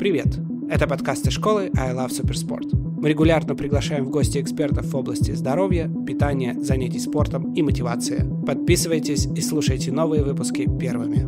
Привет! Это подкасты школы I Love Supersport. Мы регулярно приглашаем в гости экспертов в области здоровья, питания, занятий спортом и мотивации. Подписывайтесь и слушайте новые выпуски первыми.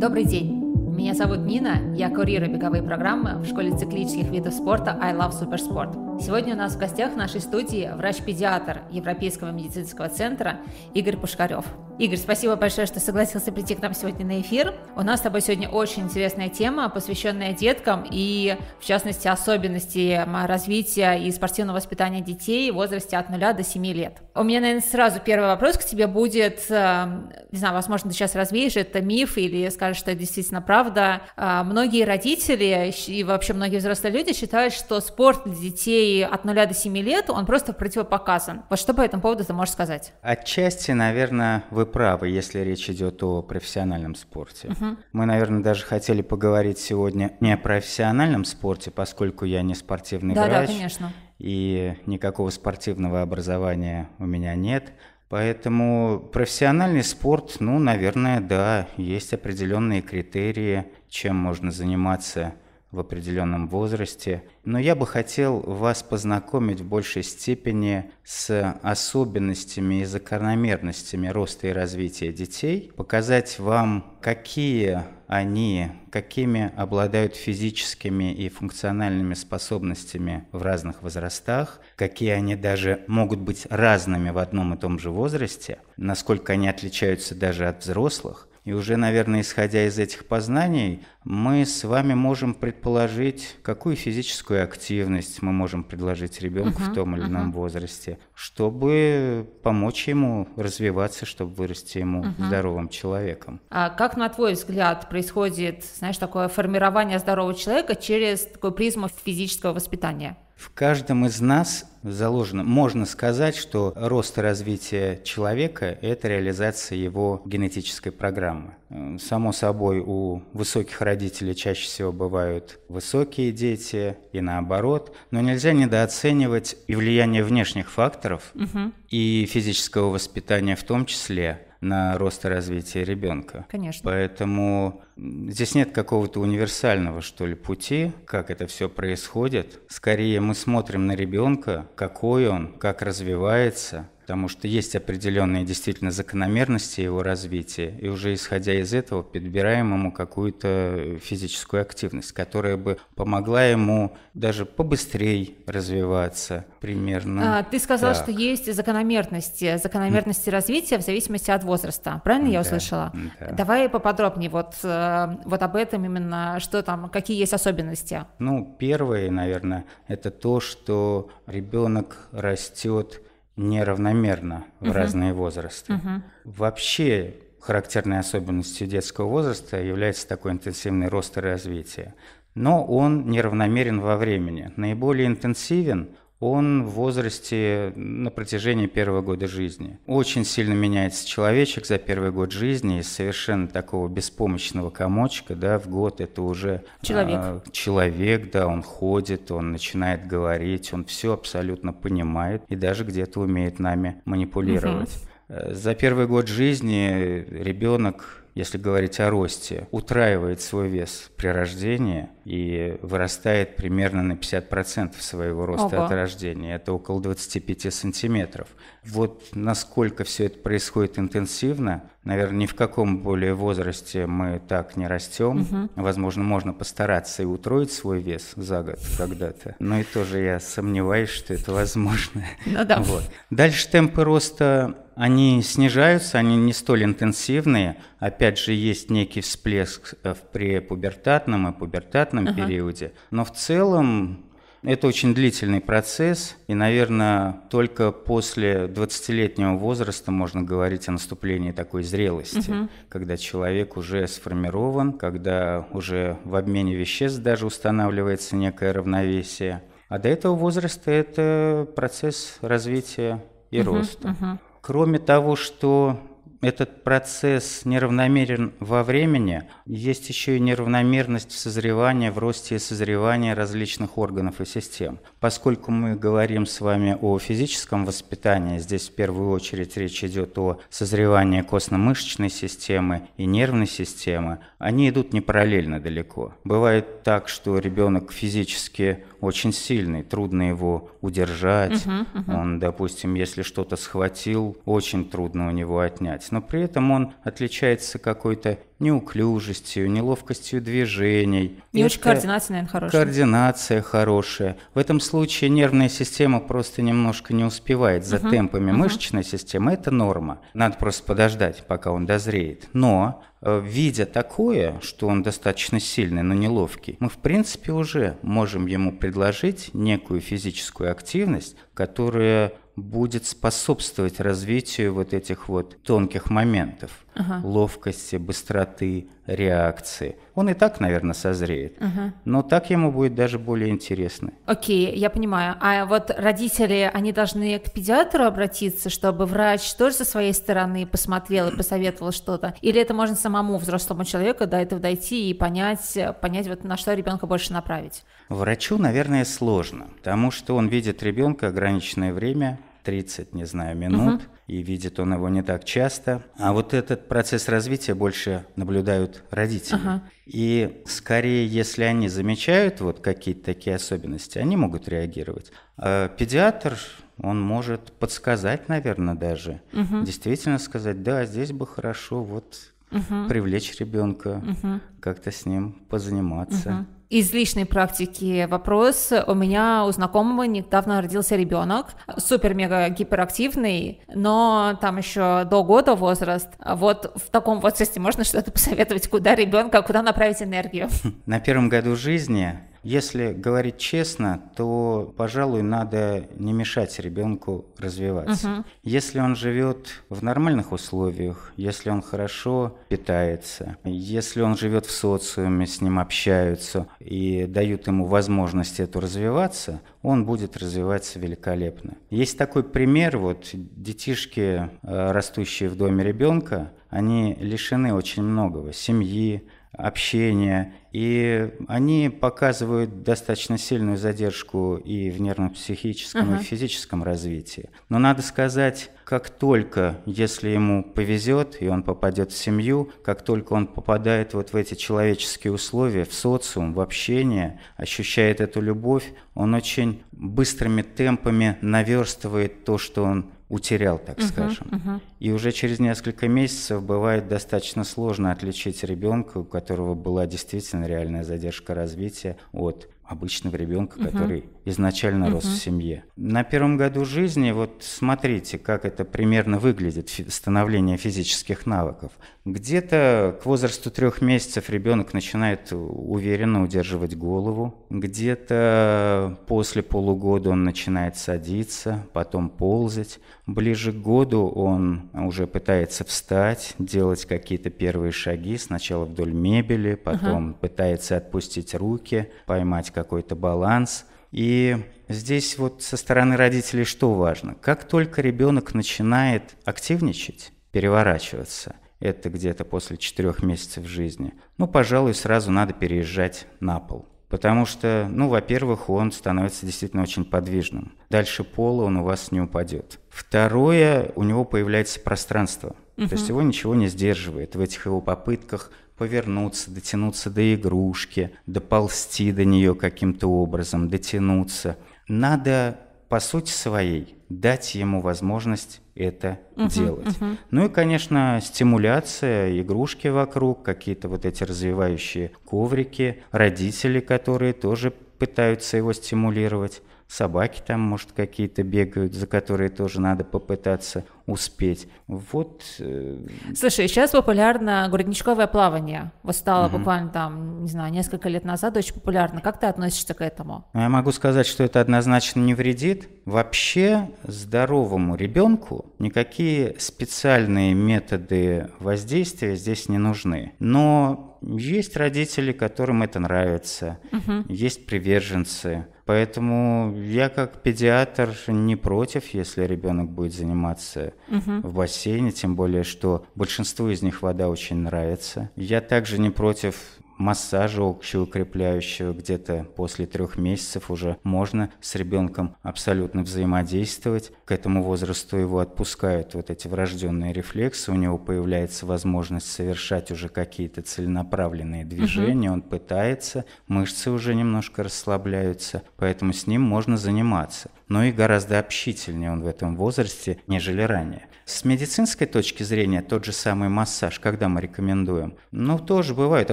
Добрый день! Меня зовут Нина, я курирую беговые программы в школе циклических видов спорта I Love Supersport. Сегодня у нас в гостях в нашей студии врач-педиатр Европейского медицинского центра Игорь Пушкарев. Игорь, спасибо большое, что согласился прийти к нам сегодня на эфир. У нас с тобой сегодня очень интересная тема, посвященная деткам и, в частности, особенности развития и спортивного воспитания детей в возрасте от 0 до 7 лет. У меня, наверное, сразу первый вопрос к тебе будет, эм, не знаю, возможно, ты сейчас развеешь это миф или скажешь, что это действительно правда. Э, многие родители и вообще многие взрослые люди считают, что спорт для детей детей от 0 до 7 лет, он просто противопоказан. Вот что по этому поводу ты можешь сказать? Отчасти, наверное, вы правы, если речь идет о профессиональном спорте. Угу. Мы, наверное, даже хотели поговорить сегодня не о профессиональном спорте, поскольку я не спортивный да, врач. Да, конечно. И никакого спортивного образования у меня нет. Поэтому профессиональный спорт, ну, наверное, да, есть определенные критерии, чем можно заниматься в определенном возрасте. Но я бы хотел вас познакомить в большей степени с особенностями и закономерностями роста и развития детей, показать вам, какие они, какими обладают физическими и функциональными способностями в разных возрастах, какие они даже могут быть разными в одном и том же возрасте, насколько они отличаются даже от взрослых, и уже, наверное, исходя из этих познаний, мы с вами можем предположить, какую физическую активность мы можем предложить ребенку uh-huh, в том или ином uh-huh. возрасте, чтобы помочь ему развиваться, чтобы вырасти ему uh-huh. здоровым человеком. А как, на твой взгляд, происходит, знаешь, такое формирование здорового человека через такую призму физического воспитания? В каждом из нас заложено. Можно сказать, что рост и развитие человека – это реализация его генетической программы. Э, само собой, у высоких родителей чаще всего бывают высокие дети и наоборот, но нельзя недооценивать и влияние внешних факторов угу. и физического воспитания в том числе на рост и развитие ребенка. Конечно. Поэтому Здесь нет какого-то универсального, что ли, пути, как это все происходит. Скорее мы смотрим на ребенка, какой он, как развивается, потому что есть определенные действительно закономерности его развития, и уже исходя из этого подбираем ему какую-то физическую активность, которая бы помогла ему даже побыстрее развиваться примерно. А, ты сказал, так. что есть закономерности, закономерности mm. развития в зависимости от возраста, правильно я да, услышала? Да. Давай поподробнее, вот э, Э, вот об этом именно, что там, какие есть особенности? Ну, первое, наверное, это то, что ребенок растет неравномерно в угу. разные возрасты. Угу. Вообще характерной особенностью детского возраста является такой интенсивный рост и развитие. Но он неравномерен во времени. Наиболее интенсивен он в возрасте на протяжении первого года жизни. Очень сильно меняется человечек за первый год жизни из совершенно такого беспомощного комочка, да, в год это уже человек. А, человек, да, он ходит, он начинает говорить, он все абсолютно понимает и даже где-то умеет нами манипулировать. Угу. За первый год жизни ребенок если говорить о росте, утраивает свой вес при рождении и вырастает примерно на 50% своего роста Ого. от рождения. Это около 25 сантиметров. Вот насколько все это происходит интенсивно, наверное, ни в каком более возрасте мы так не растем. Угу. Возможно, можно постараться и утроить свой вес за год когда-то. Но и тоже я сомневаюсь, что это возможно. Ну да. Вот. Дальше темпы роста они снижаются, они не столь интенсивные. Опять же, есть некий всплеск э, в препубертатном и пубертатном ага. периоде. Но в целом это очень длительный процесс, и, наверное, только после 20-летнего возраста можно говорить о наступлении такой зрелости, угу. когда человек уже сформирован, когда уже в обмене веществ даже устанавливается некое равновесие. А до этого возраста это процесс развития и угу, роста. Угу. Кроме того, что этот процесс неравномерен во времени, есть еще и неравномерность в созревании, в росте и созревании различных органов и систем. Поскольку мы говорим с вами о физическом воспитании, здесь в первую очередь речь идет о созревании костно-мышечной системы и нервной системы, они идут не параллельно далеко. Бывает так, что ребенок физически очень сильный, трудно его удержать. Угу, угу. Он, допустим, если что-то схватил, очень трудно у него отнять. Но при этом он отличается какой-то неуклюжестью, неловкостью движений. И очень координация, наверное, хорошая. Координация хорошая. В этом случае нервная система просто немножко не успевает за угу, темпами угу. мышечной системы. Это норма. Надо просто подождать, пока он дозреет. Но э, видя такое, что он достаточно сильный, но неловкий, мы в принципе уже можем ему предложить предложить некую физическую активность, которая будет способствовать развитию вот этих вот тонких моментов ага. ловкости, быстроты, реакции. Он и так, наверное, созреет, ага. но так ему будет даже более интересно. Окей, я понимаю. А вот родители, они должны к педиатру обратиться, чтобы врач тоже со своей стороны посмотрел и посоветовал что-то? Или это можно самому взрослому человеку до этого дойти и понять, понять вот на что ребенка больше направить? Врачу, наверное, сложно, потому что он видит ребенка ограниченное время, 30, не знаю, минут, угу. и видит он его не так часто. А вот этот процесс развития больше наблюдают родители. Ага. И скорее, если они замечают вот какие-то такие особенности, они могут реагировать. А педиатр, он может подсказать, наверное, даже. Угу. Действительно сказать, да, здесь бы хорошо вот угу. привлечь ребенка, угу. как-то с ним позаниматься. Угу. Из личной практики вопрос. У меня у знакомого недавно родился ребенок, супер-мега гиперактивный, но там еще до года возраст. Вот в таком возрасте можно что-то посоветовать, куда ребенка, куда направить энергию? На первом году жизни если говорить честно, то, пожалуй, надо не мешать ребенку развиваться. Угу. Если он живет в нормальных условиях, если он хорошо питается, если он живет в социуме, с ним общаются и дают ему возможность эту развиваться, он будет развиваться великолепно. Есть такой пример, вот детишки, э, растущие в доме ребенка, они лишены очень многого, семьи, общения, и они показывают достаточно сильную задержку и в нервно-психическом, uh-huh. и в физическом развитии. Но надо сказать, как только, если ему повезет, и он попадет в семью, как только он попадает вот в эти человеческие условия, в социум, в общение, ощущает эту любовь, он очень быстрыми темпами наверстывает то, что он утерял, так uh-huh, скажем. Uh-huh. И уже через несколько месяцев бывает достаточно сложно отличить ребенка, у которого была действительно естественно, реальная задержка развития от обычного ребенка, угу. который изначально угу. рос в семье. На первом году жизни, вот смотрите, как это примерно выглядит, становление физических навыков. Где-то к возрасту трех месяцев ребенок начинает уверенно удерживать голову, где-то после полугода он начинает садиться, потом ползать. Ближе к году он уже пытается встать, делать какие-то первые шаги, сначала вдоль мебели, потом uh-huh. пытается отпустить руки, поймать какой-то баланс. И здесь вот со стороны родителей что важно? Как только ребенок начинает активничать, переворачиваться – это где-то после четырех месяцев жизни. Ну, пожалуй, сразу надо переезжать на пол. Потому что, ну, во-первых, он становится действительно очень подвижным. Дальше пола он у вас не упадет. Второе, у него появляется пространство. Угу. То есть его ничего не сдерживает в этих его попытках повернуться, дотянуться до игрушки, доползти до нее каким-то образом, дотянуться. Надо, по сути своей, дать ему возможность это угу, делать. Угу. Ну и, конечно, стимуляция, игрушки вокруг, какие-то вот эти развивающие коврики, родители, которые тоже пытаются его стимулировать собаки там, может, какие-то бегают, за которые тоже надо попытаться успеть. Вот. Э, Слушай, сейчас популярно грудничковое плавание. Вот стало угу. буквально там, не знаю, несколько лет назад очень популярно. Как ты относишься к этому? Ну, я могу сказать, что это однозначно не вредит. Вообще здоровому ребенку никакие специальные методы воздействия здесь не нужны. Но есть родители, которым это нравится, угу. есть приверженцы. Поэтому я как педиатр не против, если ребенок будет заниматься угу. в бассейне, тем более, что большинству из них вода очень нравится. Я также не против массажа общеукрепляющего где-то после трех месяцев уже можно с ребенком абсолютно взаимодействовать. К этому возрасту его отпускают вот эти врожденные рефлексы, у него появляется возможность совершать уже какие-то целенаправленные движения, он пытается, мышцы уже немножко расслабляются, поэтому с ним можно заниматься но и гораздо общительнее он в этом возрасте, нежели ранее. С медицинской точки зрения тот же самый массаж, когда мы рекомендуем, ну тоже бывают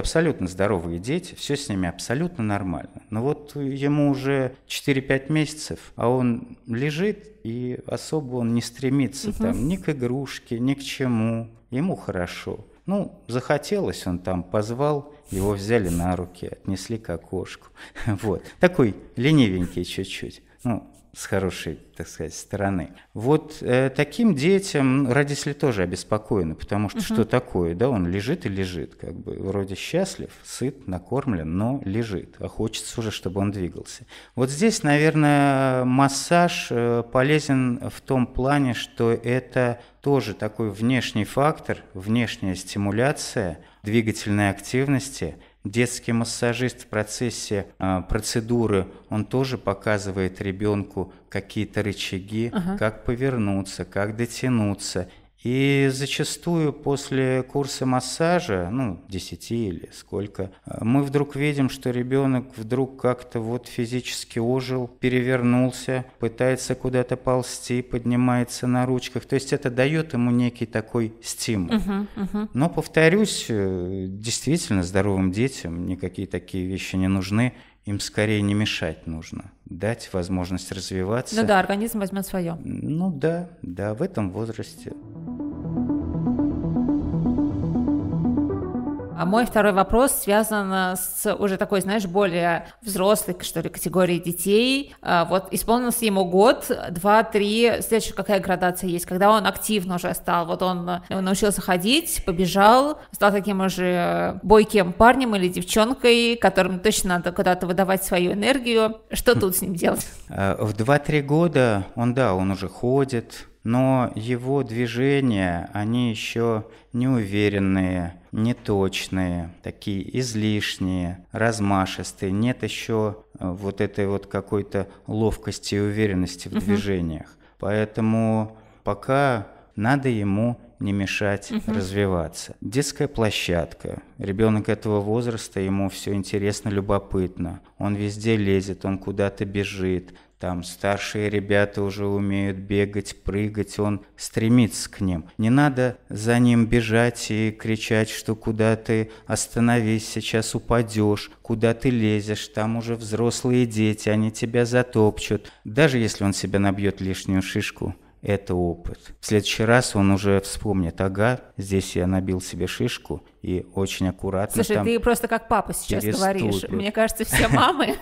абсолютно здоровые дети, все с ними абсолютно нормально. Но вот ему уже 4-5 месяцев, а он лежит и особо он не стремится угу. там ни к игрушке, ни к чему. Ему хорошо. Ну, захотелось, он там позвал, его взяли на руки, отнесли к окошку. Вот. Такой ленивенький чуть-чуть. Ну, с хорошей, так сказать, стороны. Вот э, таким детям родители тоже обеспокоены, потому что угу. что такое, да, он лежит и лежит, как бы вроде счастлив, сыт, накормлен, но лежит, а хочется уже, чтобы он двигался. Вот здесь, наверное, массаж э, полезен в том плане, что это тоже такой внешний фактор, внешняя стимуляция двигательной активности – Детский массажист в процессе э, процедуры, он тоже показывает ребенку какие-то рычаги, ага. как повернуться, как дотянуться. И зачастую после курса массажа, ну, 10 или сколько, мы вдруг видим, что ребенок вдруг как-то вот физически ожил, перевернулся, пытается куда-то ползти, поднимается на ручках. То есть это дает ему некий такой стимул. Uh-huh, uh-huh. Но, повторюсь, э, действительно здоровым детям никакие такие вещи не нужны им скорее не мешать нужно, дать возможность развиваться. Ну да, организм возьмет свое. Ну да, да, в этом возрасте. А мой второй вопрос связан э, с уже такой, знаешь, более взрослой, что ли, категорией детей. А, вот исполнился ему год, два, три, следующая какая градация есть, когда он активно уже стал, вот он э, научился ходить, побежал, стал таким уже бойким парнем или девчонкой, которым точно надо куда-то выдавать свою энергию. Что тут с ним делать? Э, в два-три года он, да, он уже ходит, но его движения, они еще неуверенные, неточные, такие излишние, размашистые. Нет еще э, вот этой вот какой-то ловкости и уверенности в угу. движениях. Поэтому пока надо ему не мешать угу. развиваться. Детская площадка. Ребенок этого возраста, ему все интересно, любопытно. Он везде лезет, он куда-то бежит. Там старшие ребята уже умеют бегать, прыгать, он стремится к ним. Не надо за ним бежать и кричать, что куда ты остановись, сейчас упадешь, куда ты лезешь, там уже взрослые дети, они тебя затопчут. Даже если он себя набьет лишнюю шишку – это опыт. В следующий раз он уже вспомнит, ага, здесь я набил себе шишку и очень аккуратно Слушай, ты просто как папа сейчас переступит. говоришь. Мне кажется, все мамы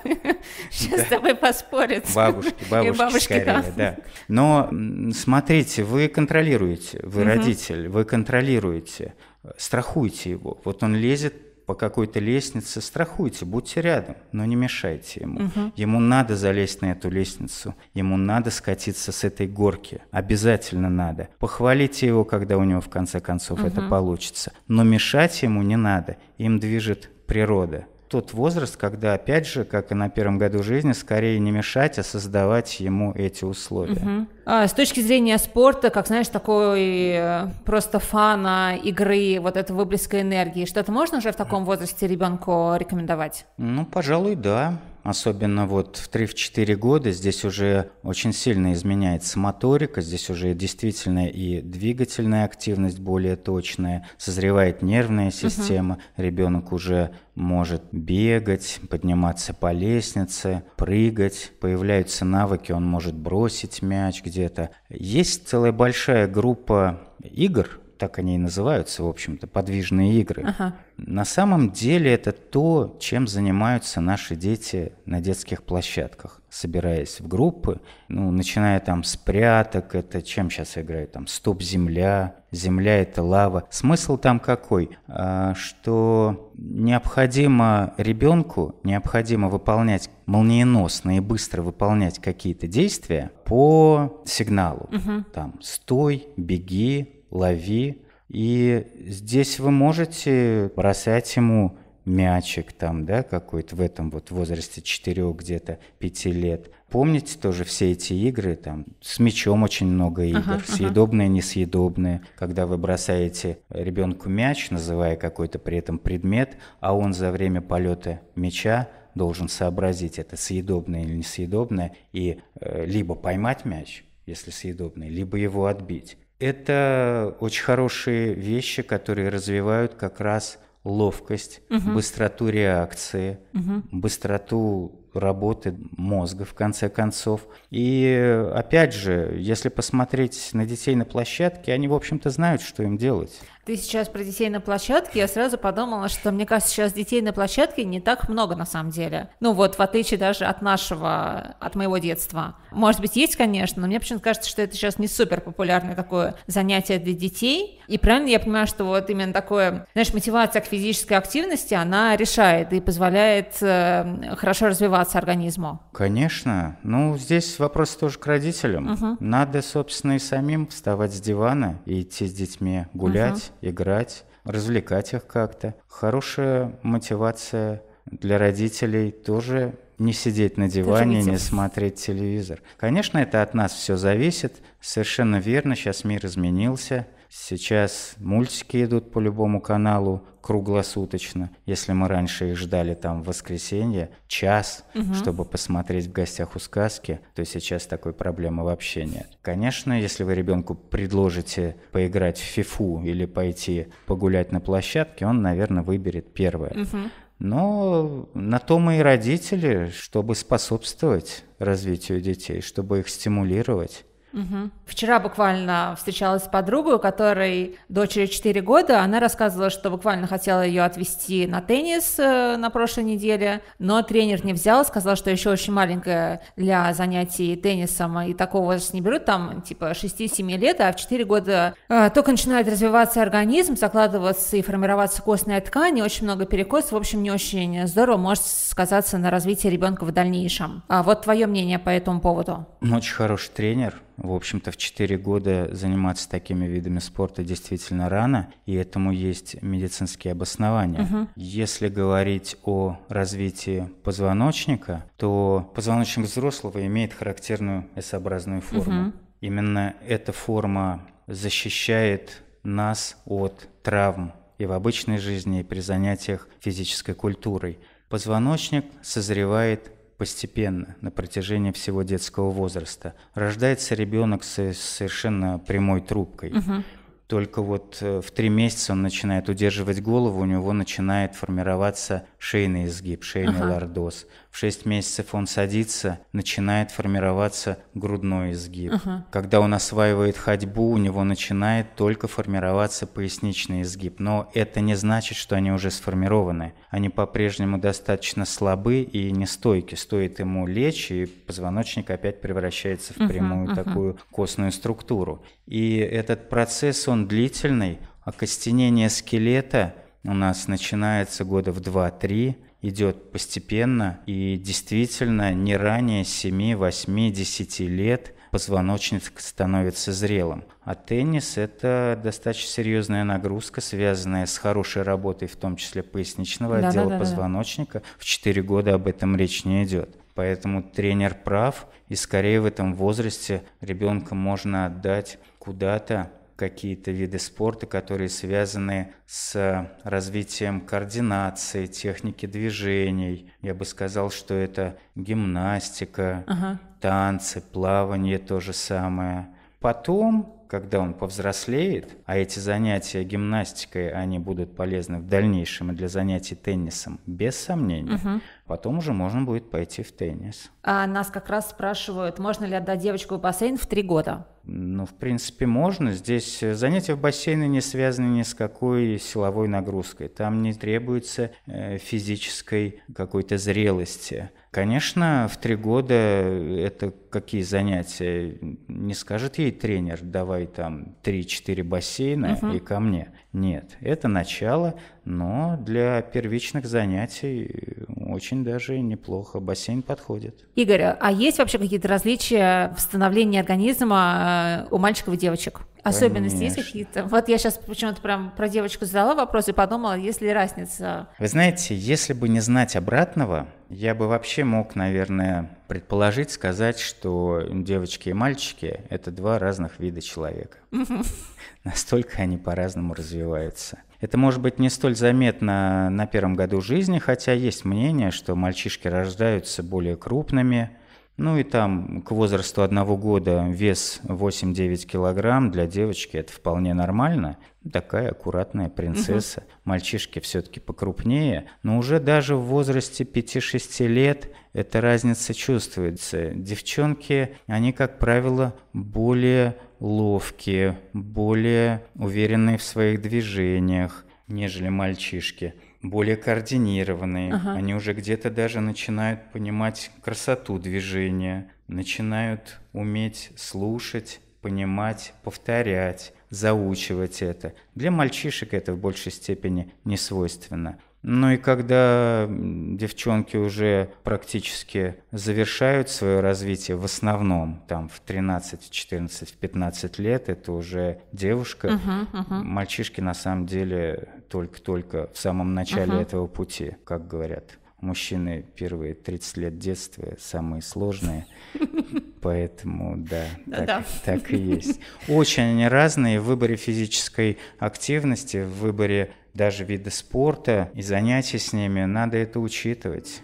сейчас с тобой поспорят. Бабушки, бабушки скорее, да. Но смотрите, вы контролируете, вы родитель, вы контролируете, страхуйте его. Вот он лезет по какой-то лестнице, страхуйте, будьте рядом, но не мешайте ему. Угу. Ему надо залезть на эту лестницу, ему надо скатиться с этой горки, обязательно надо. Похвалите его, когда у него в конце концов угу. это получится, но мешать ему не надо, им движет природа тот возраст, когда, опять же, как и на первом году жизни, скорее не мешать, а создавать ему эти условия. Угу. А, с точки зрения спорта, как знаешь, такой э, просто фана игры, вот этого выблеска энергии, что-то можно уже в таком возрасте ребенку рекомендовать? Ну, пожалуй, да особенно вот в 3-4 года, здесь уже очень сильно изменяется моторика, здесь уже действительно и двигательная активность более точная, созревает нервная система, угу. ребенок уже может бегать, подниматься по лестнице, прыгать, появляются навыки, он может бросить мяч где-то. Есть целая большая группа игр, так они и называются, в общем-то, подвижные игры. Ага. На самом деле это то, чем занимаются наши дети на детских площадках, собираясь в группы, ну, начиная там с пряток, это чем сейчас играют, там, стоп-земля, земля – это лава. Смысл там какой? А, что необходимо ребенку, необходимо выполнять молниеносно и быстро выполнять какие-то действия по сигналу. Угу. Там «стой», «беги», лови. И здесь вы можете бросать ему мячик там, да, какой-то в этом вот возрасте 4 где-то 5 лет. Помните тоже все эти игры, там с мячом очень много игр, ага, съедобные, ага. несъедобные, когда вы бросаете ребенку мяч, называя какой-то при этом предмет, а он за время полета мяча должен сообразить, это съедобное или несъедобное, и э, либо поймать мяч, если съедобный, либо его отбить. Это очень хорошие вещи, которые развивают как раз ловкость, угу. быстроту реакции, угу. быстроту работы мозга, в конце концов. И опять же, если посмотреть на детей на площадке, они, в общем-то, знают, что им делать ты сейчас про детей на площадке, я сразу подумала, что, мне кажется, сейчас детей на площадке не так много на самом деле. Ну вот, в отличие даже от нашего, от моего детства. Может быть, есть, конечно, но мне почему-то кажется, что это сейчас не супер популярное такое занятие для детей. И правильно я понимаю, что вот именно такое, знаешь, мотивация к физической активности, она решает и позволяет э, хорошо развиваться организму. Конечно. Ну, здесь вопрос тоже к родителям. Угу. Надо, собственно, и самим вставать с дивана и идти с детьми гулять. Угу играть, развлекать их как-то. Хорошая мотивация для родителей тоже не сидеть на диване, не смотреть телевизор. Конечно, это от нас все зависит. Совершенно верно, сейчас мир изменился. Сейчас мультики идут по любому каналу круглосуточно. Если мы раньше их ждали там в воскресенье час, угу. чтобы посмотреть в гостях у сказки, то сейчас такой проблемы вообще нет. Конечно, если вы ребенку предложите поиграть в фифу или пойти погулять на площадке, он, наверное, выберет первое. Угу. Но на то мы и родители, чтобы способствовать развитию детей, чтобы их стимулировать. Угу. Вчера буквально встречалась с подругой, у которой дочери 4 года. Она рассказывала, что буквально хотела ее отвезти на теннис э, на прошлой неделе, но тренер не взял, сказал, что еще очень маленькая для занятий теннисом, и такого возраста не берут, там типа 6-7 лет, а в 4 года э, только начинает развиваться организм, закладываться и формироваться костная ткань, и очень много перекосов, в общем, не очень здорово может сказаться на развитии ребенка в дальнейшем. А вот твое мнение по этому поводу? Ну, очень хороший тренер, в общем-то, в 4 года заниматься такими видами спорта действительно рано, и этому есть медицинские обоснования. Угу. Если говорить о развитии позвоночника, то позвоночник взрослого имеет характерную S-образную форму. Угу. Именно эта форма защищает нас от травм и в обычной жизни, и при занятиях физической культурой. Позвоночник созревает постепенно, на протяжении всего детского возраста. Рождается ребенок с совершенно прямой трубкой. Угу. Только вот э, в три месяца он начинает удерживать голову, у него начинает формироваться шейный изгиб, шейный ага. лордоз. В 6 месяцев он садится, начинает формироваться грудной изгиб. Ага. Когда он осваивает ходьбу, у него начинает только формироваться поясничный изгиб. Но это не значит, что они уже сформированы. Они по-прежнему достаточно слабы и нестойки. Стоит ему лечь, и позвоночник опять превращается в прямую uh-huh. такую костную структуру. И этот процесс, он длительный. Окостенение а скелета у нас начинается года в 2-3 идет постепенно, и действительно не ранее 7, 8, 10 лет позвоночник становится зрелым. А теннис – это достаточно серьезная нагрузка, связанная с хорошей работой, в том числе поясничного да, отдела да, да, позвоночника. В 4 года об этом речь не идет. Поэтому тренер прав, и скорее в этом возрасте ребенка можно отдать куда-то, какие-то виды спорта, которые связаны с э, развитием координации, техники движений. Я бы сказал, что это гимнастика, ага. танцы, плавание, то же самое. Потом когда он повзрослеет, а эти занятия гимнастикой, они будут полезны в дальнейшем и для занятий теннисом, без сомнения, угу. потом уже можно будет пойти в теннис. А нас как раз спрашивают, можно ли отдать девочку в бассейн в три года? Ну, в принципе, можно. Здесь э, занятия в бассейне не связаны ни с какой силовой нагрузкой. Там не требуется э, физической какой-то зрелости. Конечно, в три года это какие занятия? Не скажет ей тренер, давай там 3-4 бассейна угу. и ко мне. Нет, это начало, но для первичных занятий очень даже неплохо бассейн подходит. Игорь, а есть вообще какие-то различия в становлении организма э, у мальчиков и девочек? Особенности Конечно. есть какие-то? Вот я сейчас почему-то прям про девочку задала вопрос и подумала, есть ли разница? Вы знаете, если бы не знать обратного, я бы вообще мог, наверное, предположить, сказать, что девочки и мальчики — это два разных вида человека. Настолько они по-разному развиваются. Это может быть не столь заметно на первом году жизни, хотя есть мнение, что мальчишки рождаются более крупными, ну и там к возрасту одного года вес 8-9 килограмм для девочки это вполне нормально такая аккуратная принцесса. Угу. Мальчишки все-таки покрупнее, но уже даже в возрасте 5-6 лет эта разница чувствуется. Девчонки, они, как правило, более ловкие, более уверенные в своих движениях, нежели мальчишки более координированные. Ага. Они уже где-то даже начинают понимать красоту движения, начинают уметь слушать, понимать, повторять заучивать это. Для мальчишек это в большей степени не свойственно. Ну и когда девчонки уже практически завершают свое развитие, в основном там в 13, в 14, 15 лет, это уже девушка, uh-huh, uh-huh. мальчишки на самом деле только-только в самом начале uh-huh. этого пути, как говорят. Мужчины первые 30 лет детства самые сложные. поэтому да, да, так, да. так и есть. Очень они разные в выборе физической активности, в выборе даже вида спорта и занятий с ними. Надо это учитывать.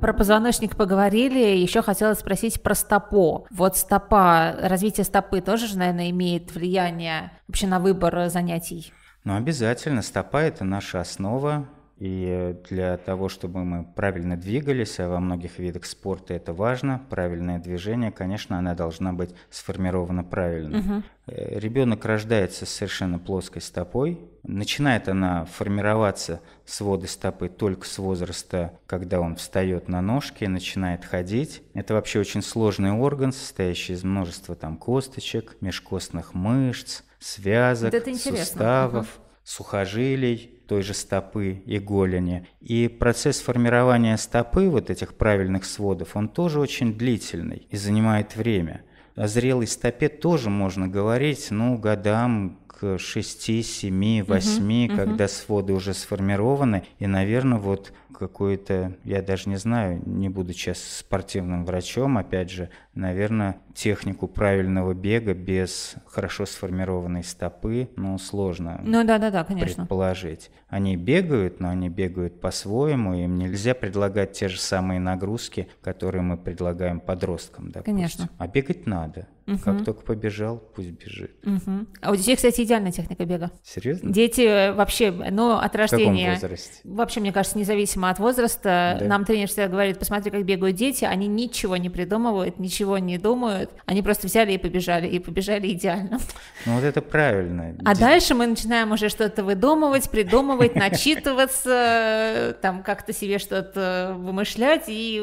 Про позвоночник поговорили, еще хотела спросить про стопо. Вот стопа, развитие стопы тоже, наверное, имеет влияние вообще на выбор занятий? Ну, обязательно. Стопа – это наша основа, и для того, чтобы мы правильно двигались, а во многих видах спорта это важно, правильное движение, конечно, оно должно быть сформировано правильно. Угу. Э, Ребенок рождается с совершенно плоской стопой. Начинает она формироваться своды стопы только с возраста, когда он встает на ножки, начинает ходить. Это вообще очень сложный орган, состоящий из множества там косточек, межкостных мышц, связок, вот суставов. Угу сухожилий, той же стопы и голени. И процесс формирования стопы, вот этих правильных сводов, он тоже очень длительный и занимает время. О зрелой стопе тоже можно говорить, ну, годам к 6, 7, 8, угу, когда угу. своды уже сформированы. И, наверное, вот какое то я даже не знаю, не буду сейчас спортивным врачом, опять же, наверное, технику правильного бега без хорошо сформированной стопы, ну, сложно ну, да, да, да, конечно. предположить. Они бегают, но они бегают по-своему, им нельзя предлагать те же самые нагрузки, которые мы предлагаем подросткам, допустим. Конечно. А бегать надо. Угу. Как только побежал, пусть бежит. Угу. А у детей, кстати, идеальная техника бега. Серьезно? Дети э, вообще, ну, от рождения. В каком возрасте? Вообще, мне кажется, независимо независимо от возраста. Да. Нам тренер всегда говорит, посмотри, как бегают дети, они ничего не придумывают, ничего не думают, они просто взяли и побежали, и побежали идеально. Ну вот это правильно. А дальше мы начинаем уже что-то выдумывать, придумывать, начитываться, там как-то себе что-то вымышлять, и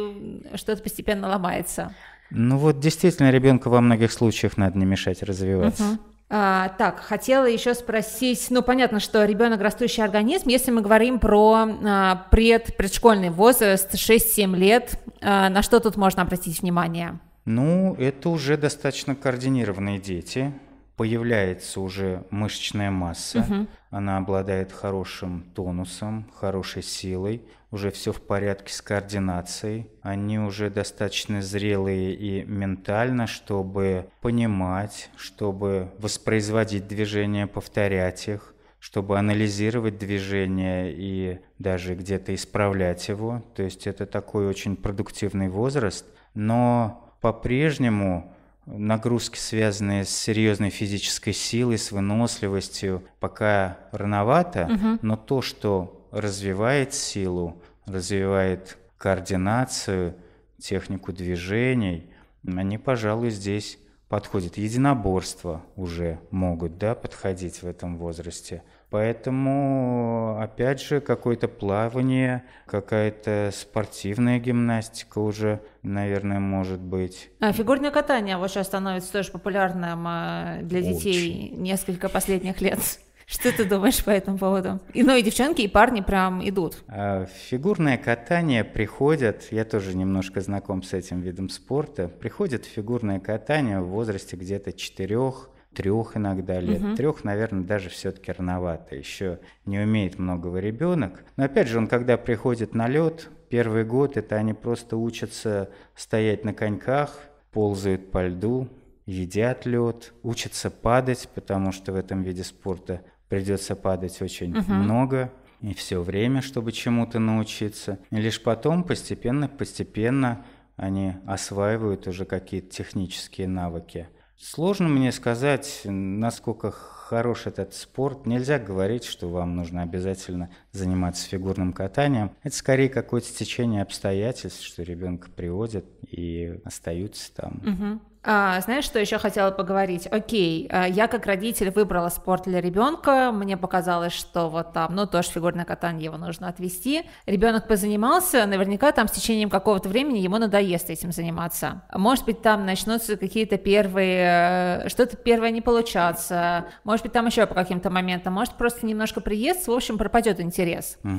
что-то постепенно ломается. Ну вот действительно ребенка во многих случаях надо не мешать развиваться. Угу. А, так, хотела еще спросить, ну понятно, что ребенок растущий организм, если мы говорим про а, пред, предшкольный возраст 6-7 лет, а, на что тут можно обратить внимание? Ну, это уже достаточно координированные дети, появляется уже мышечная масса, угу. она обладает хорошим тонусом, хорошей силой, уже все в порядке с координацией. Они уже достаточно зрелые и ментально, чтобы понимать, чтобы воспроизводить движения, повторять их, чтобы анализировать движение и даже где-то исправлять его. То есть это такой очень продуктивный возраст. Но по-прежнему нагрузки, связанные с серьезной физической силой, с выносливостью, пока рановато, угу. но то, что развивает силу, развивает координацию, технику движений, они, пожалуй, здесь подходят. Единоборства уже могут да, подходить в этом возрасте. Поэтому, опять же, какое-то плавание, какая-то спортивная гимнастика уже, наверное, может быть. А фигурное катание а вот сейчас становится тоже популярным э, для детей Очень. несколько последних лет. Что ты думаешь по этому поводу? И, ну и девчонки, и парни прям идут. А, фигурное катание приходят, я тоже немножко знаком с этим видом спорта, приходят фигурное катание в возрасте где-то четырех трех иногда лет. Угу. Трех, наверное, даже все-таки рановато. Еще не умеет многого ребенок. Но опять же, он когда приходит на лед, первый год это они просто учатся стоять на коньках, ползают по льду, едят лед, учатся падать, потому что в этом виде спорта придется падать очень угу. много и все время, чтобы чему-то научиться. И лишь потом постепенно-постепенно они осваивают уже какие-то технические навыки. Сложно мне сказать, насколько хорош этот спорт. Нельзя говорить, что вам нужно обязательно заниматься фигурным катанием. Это скорее какое-то течение обстоятельств, что ребенка приводят и остаются там. Угу. А, знаешь, что еще хотела поговорить? Окей, а, я как родитель выбрала спорт для ребенка, мне показалось, что вот там, ну, тоже фигурное катание его нужно отвести. Ребенок позанимался, наверняка там с течением какого-то времени ему надоест этим заниматься. Может быть, там начнутся какие-то первые, э, что-то первое не получаться, может быть, там еще по каким-то моментам, может, просто немножко приезд, в общем, пропадет интерес интерес. Угу.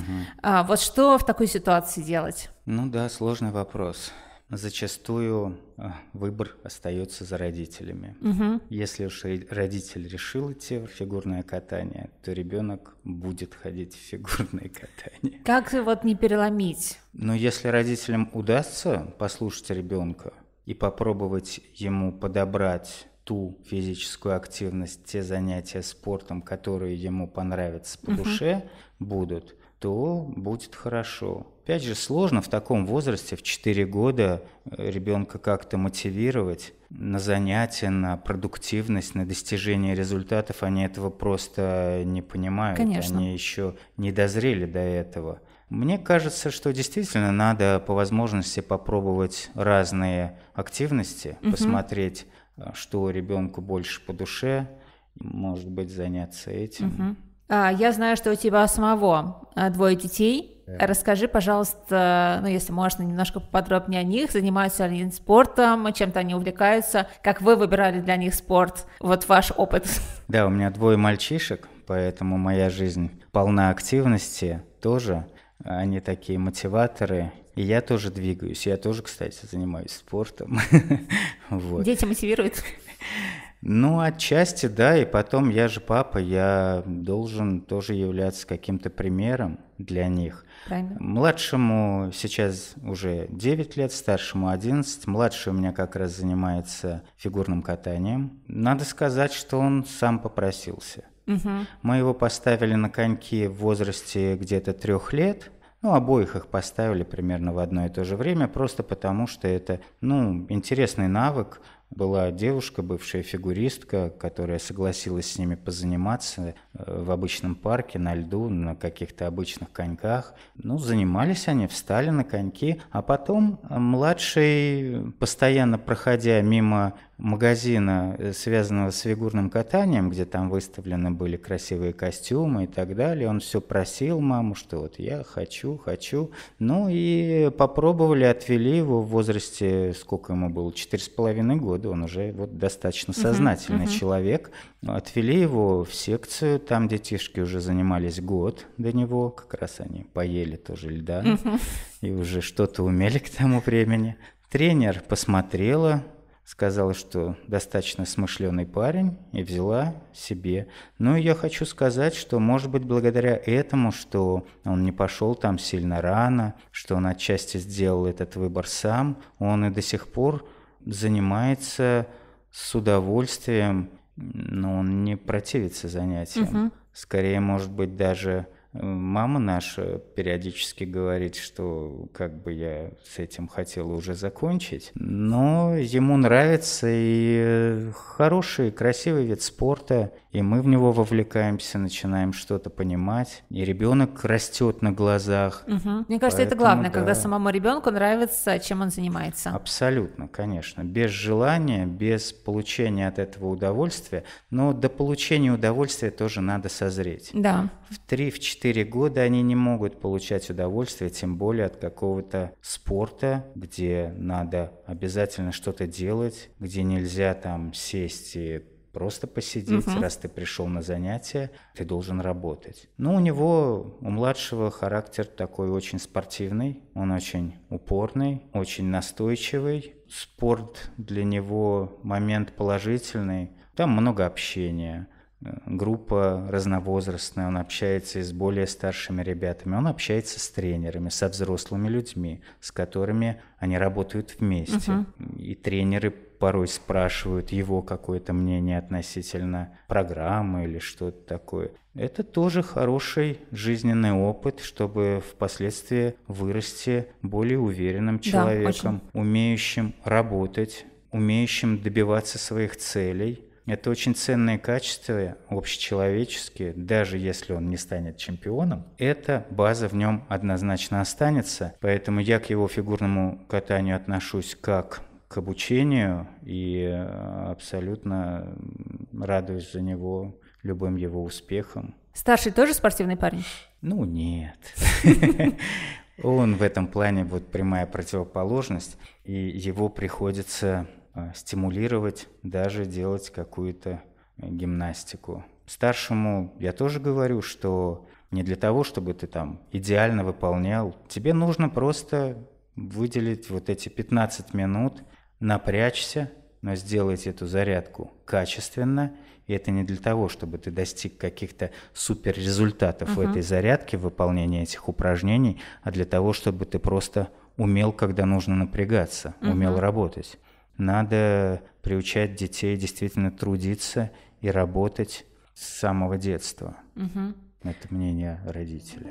А, вот что в такой ситуации делать? Ну да, сложный вопрос. Зачастую а, выбор остается за родителями. Угу. Если уж родитель решил идти в фигурное катание, то ребенок будет ходить в фигурное катание. Как вот не переломить? Но если родителям удастся послушать ребенка и попробовать ему подобрать ту физическую активность, те занятия спортом, которые ему понравятся по угу. душе, будут, то будет хорошо. Опять же, сложно в таком возрасте, в 4 года, э, ребенка как-то мотивировать на занятия, на продуктивность, на достижение результатов. Они этого просто не понимают. Конечно. Они еще не дозрели до этого. Мне кажется, что действительно надо по возможности попробовать разные активности, угу. посмотреть, э, что ребенку больше по душе, может быть, заняться этим. Угу. А, я знаю, что у тебя самого а, двое детей. Расскажи, пожалуйста, ну, если можно, немножко подробнее о них. Занимаются ли они спортом, чем-то они увлекаются? Как вы выбирали для них спорт? Вот ваш опыт. Да, у меня двое мальчишек, поэтому моя жизнь полна активности тоже. Они такие мотиваторы, и я тоже двигаюсь. Я тоже, кстати, занимаюсь спортом. Дети мотивируют. Ну, отчасти, да, и потом я же папа, я должен тоже являться каким-то примером для них. Правильно. Младшему сейчас уже 9 лет, старшему 11. Младший у меня как раз занимается фигурным катанием. Надо сказать, что он сам попросился. Угу. Мы его поставили на коньки в возрасте где-то трех лет. Ну, обоих их поставили примерно в одно и то же время, просто потому что это, ну, интересный навык была девушка, бывшая фигуристка, которая согласилась с ними позаниматься э, в обычном парке, на льду, на каких-то обычных коньках. Ну, занимались они, встали на коньки, а потом э, младший, постоянно проходя мимо магазина, э, связанного с фигурным катанием, где там выставлены были красивые костюмы и так далее. Он все просил маму, что вот я хочу, хочу. Ну и попробовали, отвели его в возрасте, сколько ему было, четыре с половиной года, он уже вот достаточно сознательный uh-huh, uh-huh. человек. Отвели его в секцию, там детишки уже занимались год до него, как раз они поели тоже льда uh-huh. и уже что-то умели к тому времени. Тренер посмотрела, сказала, что достаточно смышленый парень, и взяла себе. Но ну, я хочу сказать, что, может быть, благодаря этому, что он не пошел там сильно рано, что он отчасти сделал этот выбор сам, он и до сих пор занимается с удовольствием, но он не противится занятиям. Угу. Скорее, может быть, даже мама наша периодически говорит, что как бы я с этим хотела уже закончить, но ему нравится и хороший, красивый вид спорта, и мы в него вовлекаемся, начинаем что-то понимать, и ребенок растет на глазах. Угу. Мне кажется, Поэтому, это главное, да. когда самому ребенку нравится, чем он занимается. Абсолютно, конечно, без желания, без получения от этого удовольствия, но до получения удовольствия тоже надо созреть. Да в 3-4 года они не могут получать удовольствие, тем более от какого-то спорта, где надо обязательно что-то делать, где нельзя там сесть и просто посидеть, угу. раз ты пришел на занятия, ты должен работать. Ну, у него, у младшего характер такой очень спортивный, он очень упорный, очень настойчивый. Спорт для него момент положительный, там много общения – Э, группа разновозрастная, он общается и с более старшими ребятами, он общается с тренерами, со взрослыми людьми, с которыми они работают вместе. Uh -huh. И тренеры порой спрашивают его какое-то мнение относительно программы или что-то такое. Это тоже хороший жизненный опыт, чтобы впоследствии вырасти более уверенным человеком, да, умеющим работать, умеющим добиваться своих целей – это очень ценные качества, общечеловеческие, даже если он не станет чемпионом. Эта база в нем однозначно останется, поэтому я к его фигурному катанию отношусь как к обучению и э, абсолютно радуюсь за него любым его успехом. Старший тоже спортивный парень? Ну нет. Он в этом плане вот прямая противоположность, и его приходится Э, стимулировать, даже делать какую-то э, гимнастику. Старшему я тоже говорю, что не для того, чтобы ты там идеально выполнял. Тебе нужно просто выделить вот эти 15 минут, напрячься, но сделать эту зарядку качественно. И это не для того, чтобы ты достиг каких-то супер результатов Uh -huh. в этой зарядке, выполнения этих упражнений, а для того, чтобы ты просто умел, когда нужно напрягаться, Uh -huh. умел работать. Надо приучать детей действительно трудиться и работать с самого детства. Угу. Это мнение родителя.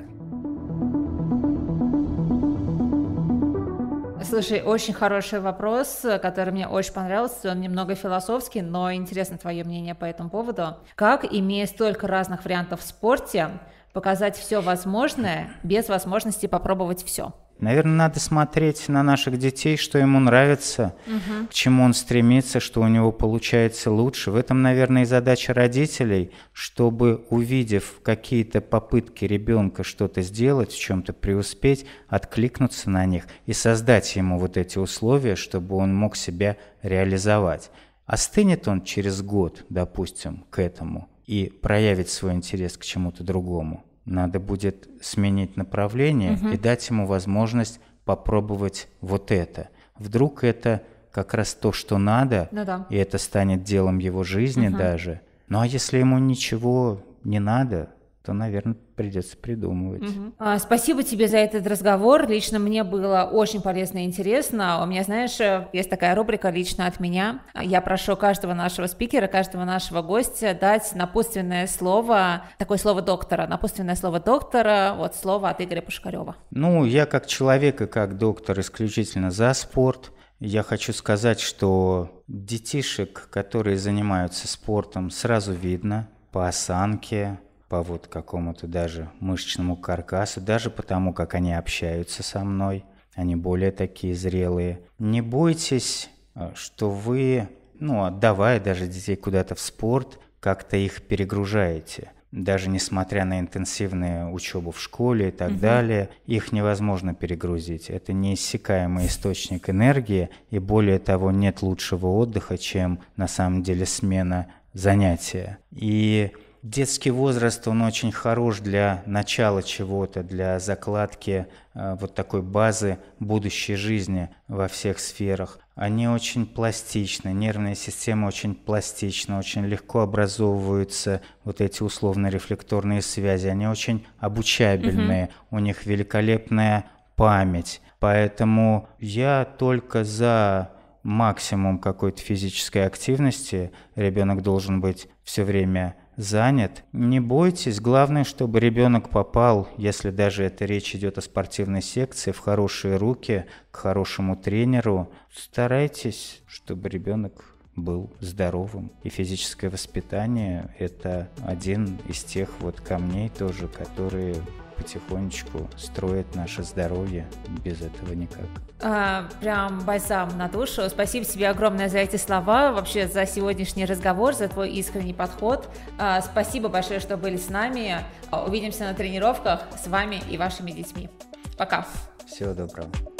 Слушай, очень хороший вопрос, который мне очень понравился. Он немного философский, но интересно твое мнение по этому поводу. Как, имея столько разных вариантов в спорте, показать все возможное без возможности попробовать все? Наверное, надо смотреть на наших детей, что ему нравится, угу. к чему он стремится, что у него получается лучше. В этом, наверное, и задача родителей, чтобы, увидев какие-то попытки ребенка что-то сделать, в чем-то преуспеть, откликнуться на них и создать ему вот эти условия, чтобы он мог себя реализовать. Остынет он через год, допустим, к этому и проявит свой интерес к чему-то другому надо будет сменить направление угу. и дать ему возможность попробовать вот это. Вдруг это как раз то, что надо, ну, да. и это станет делом его жизни угу. даже. Ну а если ему ничего не надо, то, наверное, придется придумывать. Угу. А, спасибо тебе за этот разговор. Лично мне было очень полезно и интересно. У меня, знаешь, э, есть такая рубрика «Лично от меня». Я прошу каждого нашего спикера, каждого нашего гостя дать напутственное слово, такое слово доктора, напутственное слово доктора, вот слово от Игоря Пушкарева. Ну, я как человек и как доктор исключительно за спорт. Я хочу сказать, что детишек, которые занимаются спортом, сразу видно по осанке, по вот какому-то даже мышечному каркасу, даже потому, как они общаются со мной. Они более такие зрелые. Не бойтесь, э, что вы, ну, отдавая даже детей куда-то в спорт, как-то их перегружаете. Даже несмотря на интенсивную учебу в школе и так угу. далее, их невозможно перегрузить. Это неиссякаемый источник энергии, и более того, нет лучшего отдыха, чем на самом деле смена занятия. И Детский возраст, он очень хорош для начала чего-то, для закладки э, вот такой базы будущей жизни во всех сферах. Они очень пластичны, нервная система очень пластична, очень легко образовываются вот эти условно-рефлекторные связи, они очень обучабельные, mm-hmm. у них великолепная память. Поэтому я только за максимум какой-то физической активности. Ребенок должен быть все время занят. Не бойтесь, главное, чтобы ребенок попал, если даже это речь идет о спортивной секции, в хорошие руки, к хорошему тренеру. Старайтесь, чтобы ребенок был здоровым. И физическое воспитание – это один из тех вот камней тоже, которые потихонечку строит наше здоровье. Без этого никак. А, прям бальзам на душу. Спасибо тебе огромное за эти слова, вообще за сегодняшний разговор, за твой искренний подход. А, спасибо большое, что были с нами. А, увидимся на тренировках с вами и вашими детьми. Пока. Всего доброго.